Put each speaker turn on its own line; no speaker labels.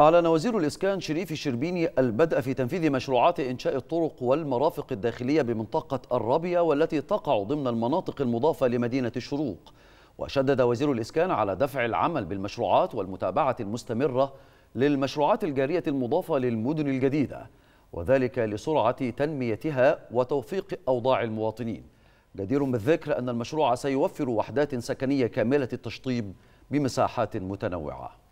أعلن وزير الإسكان شريف الشربيني البدء في تنفيذ مشروعات إنشاء الطرق والمرافق الداخلية بمنطقة الربية والتي تقع ضمن المناطق المضافة لمدينة الشروق وشدد وزير الإسكان على دفع العمل بالمشروعات والمتابعة المستمرة للمشروعات الجارية المضافة للمدن الجديدة وذلك لسرعة تنميتها وتوفيق أوضاع المواطنين جدير بالذكر أن المشروع سيوفر وحدات سكنية كاملة التشطيب بمساحات متنوعة